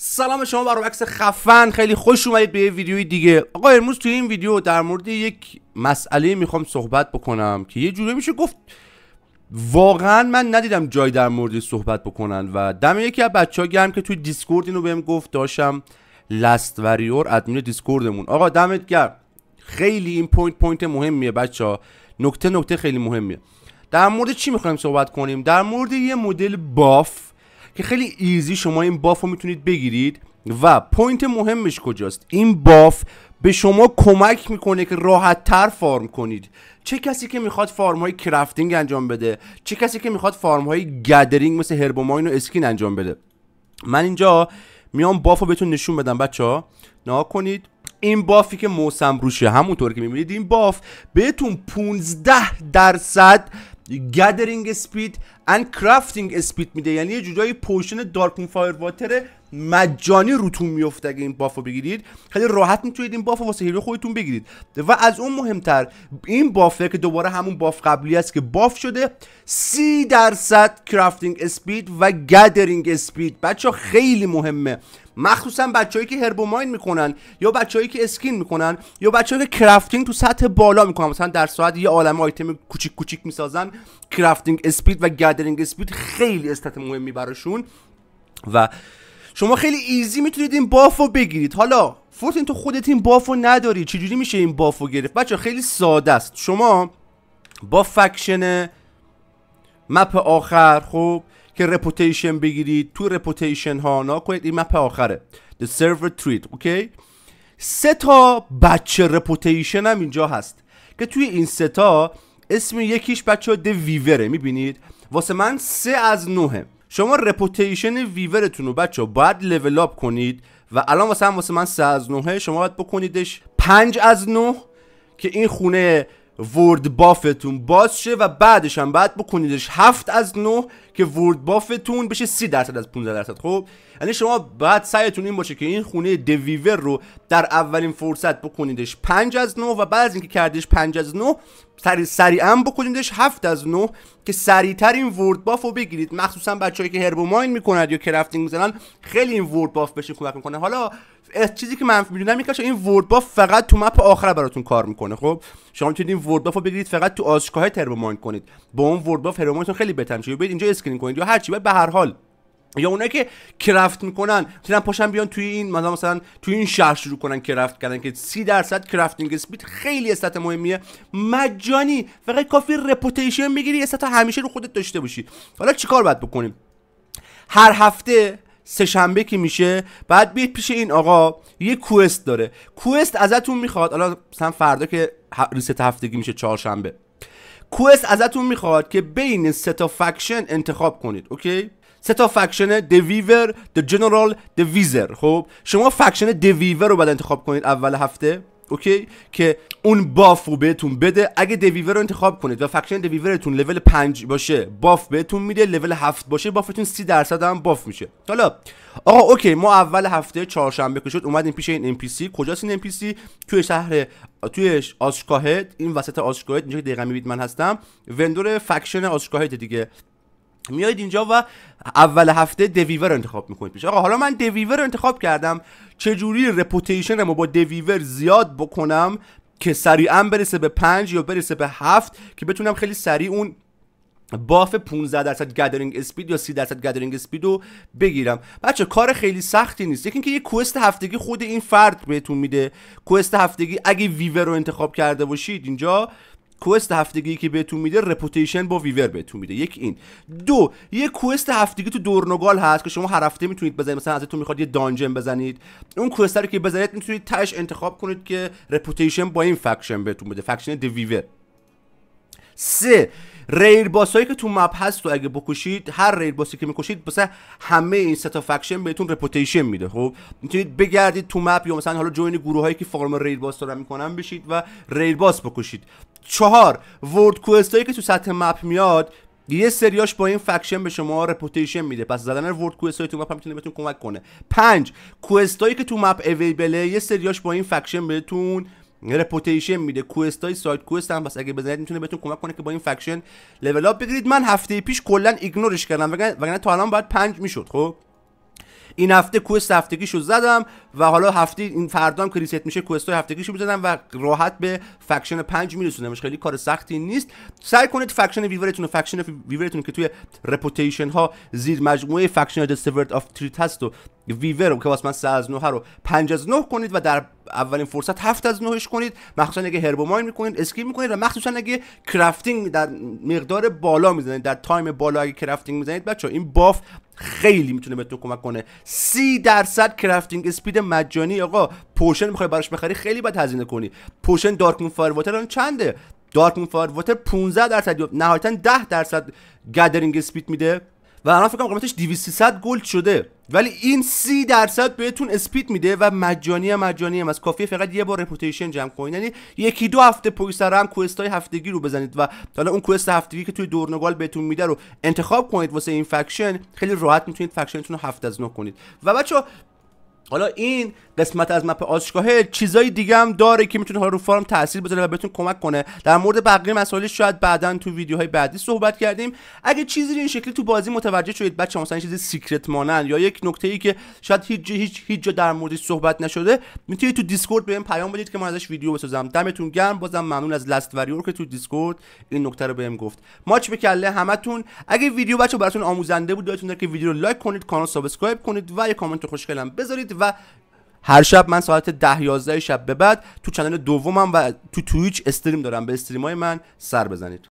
سلام شما بر عکس خفن خیلی خوش اومدید به یه ویدیوی دیگه آقا امروز توی این ویدیو در مورد یک مسئله میخوام صحبت بکنم که یه جوری میشه گفت واقعا من ندیدم جای در مورد صحبت بکنن و دم یکی از ها گرم که توی دیسکورد اینو بهم گفت داشتم لست وریور ادمین دیسکوردمون آقا دمت گرم خیلی این پوینت پوینت مهمیه بچه ها نکته نکته خیلی مهمیه در مورد چی میخوایم صحبت کنیم در مورد یه مدل باف که خیلی ایزی شما این باف رو میتونید بگیرید و پوینت مهمش کجاست این باف به شما کمک میکنه که راحت تر فارم کنید چه کسی که میخواد فارم های کرافتینگ انجام بده چه کسی که میخواد فارم های گدرینگ مثل هربوماین و اسکین انجام بده من اینجا میام باف رو بهتون نشون بدم بچه ها نها کنید این بافی که موسم روشه همونطور که میبینید این باف بهتون 15 درصد گدرینگ سپید ان کرافتینگ اسپید میده یعنی یه جورایی پوشن دارکون فایر واتر مجانی روتون میفته اگه این بافو بگیرید خیلی راحت میتونید این بافو واسه هیرو خودتون بگیرید و از اون مهمتر این بافه که دوباره همون باف قبلی است که باف شده سی درصد کرافتینگ اسپید و گدرینگ اسپید بچه خیلی مهمه مخصوصا بچههایی که هربو ماین میکنن یا بچههایی که اسکین میکنن یا بچههایی که کرافتینگ تو سطح بالا میکنن مثلا در ساعت یه عالمه آیتم کوچیک کوچیک میسازن کرافتینگ اسپید و ردرینگ اسپید خیلی استت مهمی براشون و شما خیلی ایزی میتونید این باف رو بگیرید حالا فورتین تو خودت این باف رو نداری چجوری میشه این باف رو گرفت بچه خیلی ساده است شما با فکشن مپ آخر خوب که رپوتیشن بگیرید تو رپوتیشن ها نا این مپ آخره The server treat اوکی سه تا بچه رپوتیشن هم اینجا هست که توی این سه تا اسم یکیش بچه د ویوره میبینید واسه من سه از نوه شما رپوتیشن ویورتون رو بچه باید لول اپ کنید و الان واسه هم واسه من سه از نوه شما باید بکنیدش پنج از نه که این خونه ورد بافتون باز شه و بعدش هم باید بکنیدش هفت از نه که ورد بافتون بشه 30 درصد از 15 درصد خب یعنی شما بعد سعیتون این باشه که این خونه دویور رو در اولین فرصت بکنیدش 5 از 9 و بعد از اینکه کردیش 5 از 9 سریع سریعا بکنیدش 7 از 9 که سریعتر این ورد باف رو بگیرید مخصوصا بچه‌ای که هربو ماین میکنه یا کرافتینگ میزنن خیلی این ورد باف بشه کمک میکنه حالا چیزی که من میدونم اینکه این ورد باف فقط تو مپ آخره براتون کار میکنه خب شما میتونید این ورد باف رو بگیرید فقط تو آزکاه تربو ماین کنید با اون ورد باف هربو خیلی بهتر میشه اینجا اسکرین کنید یا هرچی به هر حال یا اونایی که کرافت میکنن مثلا پاشن بیان توی این مثلا مثلا توی این شهر شروع کنن کرافت کردن که 30 درصد کرافتینگ اسپید خیلی استات مهمیه مجانی فقط کافی رپوتیشن میگیری استات همیشه رو خودت داشته باشی حالا چیکار باید بکنیم هر هفته سه شنبه که میشه بعد بیاید پیش این آقا یه کوست داره کوست ازتون میخواد حالا مثلا فردا که ریست هفتگی میشه چهارشنبه کوست ازتون میخواد که بین سه تا فکشن انتخاب کنید اوکی سه تا فکشن دویور دی جنرال دی ویزر خب شما فکشن دویور رو باید انتخاب کنید اول هفته اوکی که اون باف رو بهتون بده اگه دویور رو انتخاب کنید و فکشن دویورتون لول 5 باشه باف بهتون میده لول 7 باشه بافتون 30 درصد هم باف میشه حالا آقا اوکی ما اول هفته چهارشنبه که شد اومدیم پیش این ام پی سی کجاست این ام پی سی توی شهر توی آشکاهت این وسط آشکاهت اینجا که دقیقا میبینید من هستم وندور فکشن آشکاهت دیگه میاید اینجا و اول هفته دویور انتخاب میکنید پیش آقا حالا من دویور انتخاب کردم چجوری رو با دویور زیاد بکنم که سریعا برسه به پنج یا برسه به هفت که بتونم خیلی سریع اون باف 15 درصد گدرینگ اسپید یا 30 درصد گدرینگ اسپید رو بگیرم بچه کار خیلی سختی نیست یکی اینکه یه کوست هفتگی خود این فرد بهتون میده کوست هفتگی اگه ویور رو انتخاب کرده باشید اینجا کوست هفتگی که بهتون میده رپوتیشن با ویور بهتون میده یک این دو یه کوست هفتگی تو دورنگال هست که شما هر هفته میتونید بزنید مثلا ازتون میخواد یه دانجن بزنید اون کوست رو که بزنید میتونید تاش انتخاب کنید که رپوتیشن با این فکشن بهتون بده فکشن دی ویور سه ریر باسایی که تو مپ هست تو اگه بکشید هر ریر باسی که میکشید مثلا همه این ستا فکشن بهتون رپوتیشن میده خب میتونید بگردید تو مپ یا مثلا حالا جوین گروه هایی که فارم ریر باس دارن میکنن بشید و ریر باس بکشید چهار ورد کوست هایی که تو سطح مپ میاد یه سریاش با این فکشن به شما رپوتیشن میده پس زدن ورد کوست تو مپ هم میتونه بهتون کمک کنه پنج کوست هایی که تو مپ اویبله یه سریاش با این فکشن بهتون رپوتیشن میده کوست های سایت کوست هم بس اگه بزنید میتونه بهتون کمک کنه که با این فکشن لول اپ بگیرید من هفته پیش کلا ایگنورش کردم وگرنه تا الان باید پنج میشد خب این هفته کوست هفتگیشو زدم و حالا هفته این هم که ریست میشه کوست های هفتگیشو میزنم و راحت به فکشن 5 میرسونمش خیلی کار سختی نیست سعی کنید فکشن ویورتون و فکشن ویورتون که توی رپوتیشن ها زیر مجموعه فکشن دستورد آف تریت هست و ویور که واسه من 3 از 9 رو 5 از 9 کنید و در اولین فرصت 7 از 9 کنید مخصوصا اگه هربو ماین میکنید می‌کنید میکنید و مخصوصا اگه کرافتینگ در مقدار بالا میزنید در تایم بالا اگه کرافتینگ میزنید بچا این باف خیلی میتونه به تو کمک کنه سی درصد کرافتینگ اسپید مجانی آقا پوشن میخوای براش بخری خیلی باید هزینه کنی پوشن دارک مون فایر واتر چنده دارک مون فایر واتر 15 درصد یا نهایتا 10 درصد گدرینگ اسپید میده و الان فکر کنم قیمتش 2300 گلد شده ولی این 30 درصد بهتون اسپید میده و مجانی هم مجانی هم از کافیه فقط یه بار رپوتیشن جمع کنید یعنی یکی دو هفته پشت سر هم کوست های هفتگی رو بزنید و حالا اون کوست هفتگی که توی دورنگال بهتون میده رو انتخاب کنید واسه این فکشن خیلی راحت میتونید فکشنتون رو هفت از نه کنید و بچا حالا این قسمت از مپ آشگاهه چیزای دیگه هم داره که میتونه حالا رو فارم تاثیر بذاره و بهتون کمک کنه در مورد بقیه مسائل شاید بعدا تو ویدیوهای بعدی صحبت کردیم اگه چیزی این شکلی تو بازی متوجه شدید بچه‌ها مثلا چیزی سیکرت مانند یا یک نکته ای که شاید هیچ هیچ هیچ جا در موردش صحبت نشده میتونید تو دیسکورد بهم پیام بدید که من ازش ویدیو بسازم دمتون گرم بازم ممنون از لاست وریور که تو دیسکورد این نکته رو بهم گفت ماچ به کله همتون اگه ویدیو بچه براتون آموزنده بود که ویدیو رو لایک کنید کانال سابسکرایب کنید و یه کامنت خوشگلم بذارید و هر شب من ساعت ده یازده شب به بعد تو چنل دومم و تو تویچ استریم دارم به استریم های من سر بزنید